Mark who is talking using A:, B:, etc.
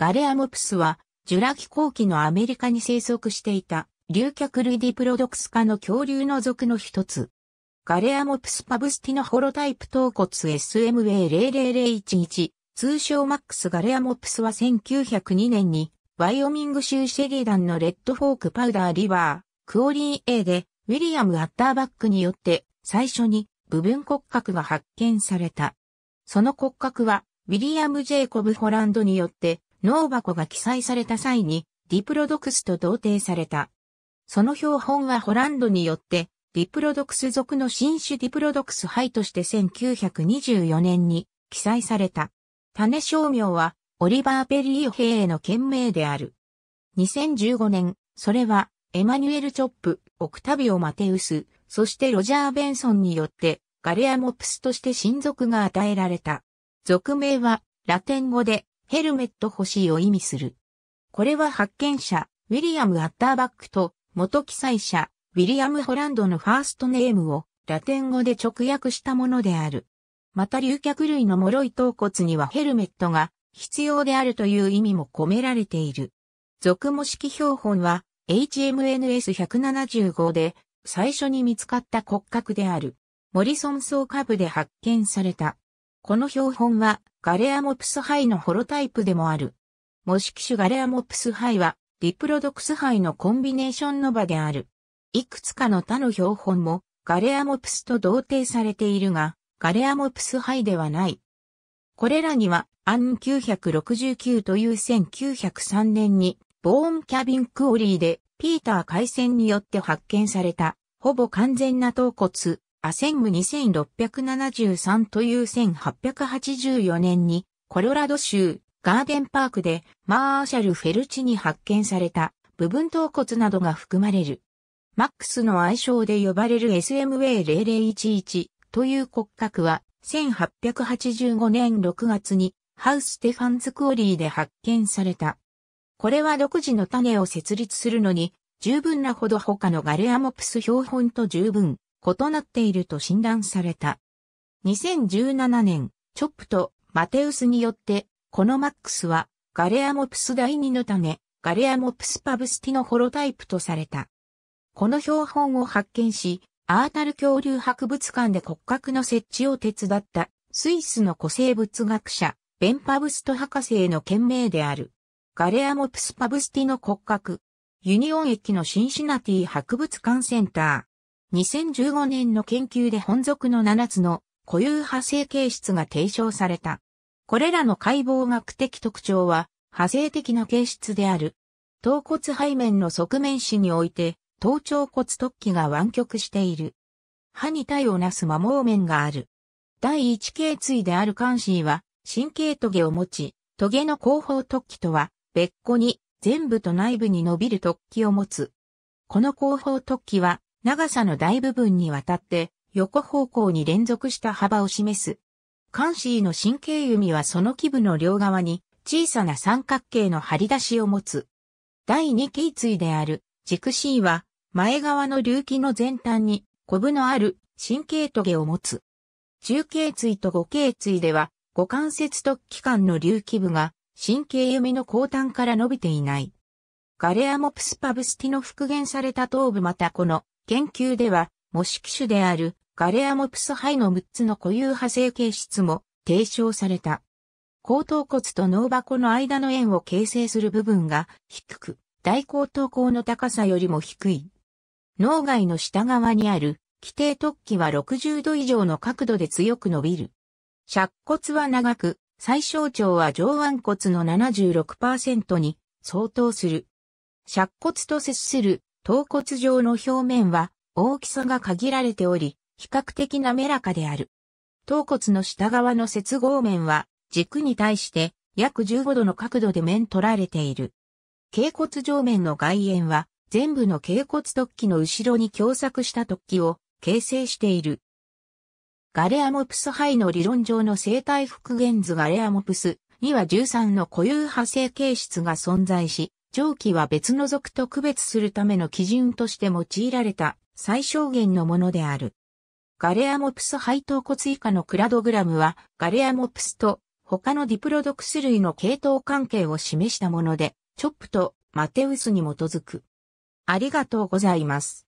A: ガレアモプスは、ジュラ紀後期のアメリカに生息していた、竜脚類ディプロドクス科の恐竜の属の一つ。ガレアモプスパブスティのホロタイプ頭骨 SMA00011、通称マックスガレアモプスは1902年に、ワイオミング州シェリダンのレッドフォークパウダーリバー、クオリー A で、ウィリアム・アッターバックによって、最初に部分骨格が発見された。その骨格は、ウィリアム・ジェイコブ・ホランドによって、脳箱が記載された際に、ディプロドクスと同定された。その標本はホランドによって、ディプロドクス属の新種ディプロドクスイとして1924年に記載された。種商名は、オリバー・ペリー兵への件名である。2015年、それは、エマニュエル・チョップ、オクタビオ・マテウス、そしてロジャー・ベンソンによって、ガレアモプスとして親族が与えられた。属名は、ラテン語で、ヘルメット欲しいを意味する。これは発見者、ウィリアム・アッターバックと、元記載者、ウィリアム・ホランドのファーストネームを、ラテン語で直訳したものである。また、竜脚類の脆い頭骨にはヘルメットが必要であるという意味も込められている。俗模式標本は、h m n s 1 7 5で、最初に見つかった骨格である。モリソン層下部で発見された。この標本は、ガレアモプスハイのホロタイプでもある。模式種ガレアモプスハイは、ディプロドクスハイのコンビネーションの場である。いくつかの他の標本も、ガレアモプスと同定されているが、ガレアモプスハイではない。これらには、アン969という1903年に、ボーンキャビンクオリーで、ピーター海戦によって発見された、ほぼ完全な頭骨、アセンム2673という1884年にコロラド州ガーデンパークでマーシャル・フェルチに発見された部分頭骨などが含まれる。マックスの愛称で呼ばれる s m a 0 0 1 1という骨格は1885年6月にハウステファンズクオリーで発見された。これは独自の種を設立するのに十分なほど他のガレアモプス標本と十分異なっていると診断された。2017年、チョップとマテウスによって、このマックスは、ガレアモプス第二のため、ガレアモプスパブスティのホロタイプとされた。この標本を発見し、アータル恐竜博物館で骨格の設置を手伝った、スイスの古生物学者、ベンパブスト博士への懸命である。ガレアモプスパブスティの骨格。ユニオン駅のシンシナティ博物館センター。2015年の研究で本属の7つの固有派生形質が提唱された。これらの解剖学的特徴は、派生的な形質である。頭骨背面の側面子において、頭頂骨突起が湾曲している。歯に体をなす摩耗面がある。第一頸椎である関心は、神経トゲを持ち、トゲの後方突起とは、別個に、全部と内部に伸びる突起を持つ。この後方突起は、長さの大部分にわたって横方向に連続した幅を示す。カンシーの神経弓はその基部の両側に小さな三角形の張り出しを持つ。第二頸椎である軸 C は前側の隆起の前端にコブのある神経棘を持つ。中頸椎と五頸椎では五関節突起間の隆起部が神経弓の後端から伸びていない。ガレアモプスパブスティの復元された頭部またこの研究では、模式種であるガレアモプスイの6つの固有派生形質も提唱された。後頭骨と脳箱の間の円を形成する部分が低く、大後頭孔の高さよりも低い。脳外の下側にある規定突起は60度以上の角度で強く伸びる。尺骨は長く、最小長は上腕骨の76%に相当する。尺骨と接する頭骨状の表面は大きさが限られており、比較的滑らかである。頭骨の下側の接合面は軸に対して約15度の角度で面取られている。頸骨上面の外縁は全部の頸骨突起の後ろに狭窄した突起を形成している。ガレアモプス肺の理論上の生態復元図ガレアモプスには13の固有派生形質が存在し、上記は別の属と区別するための基準として用いられた最小限のものである。ガレアモプス配当骨以下のクラドグラムはガレアモプスと他のディプロドクス類の系統関係を示したもので、チョップとマテウスに基づく。ありがとうございます。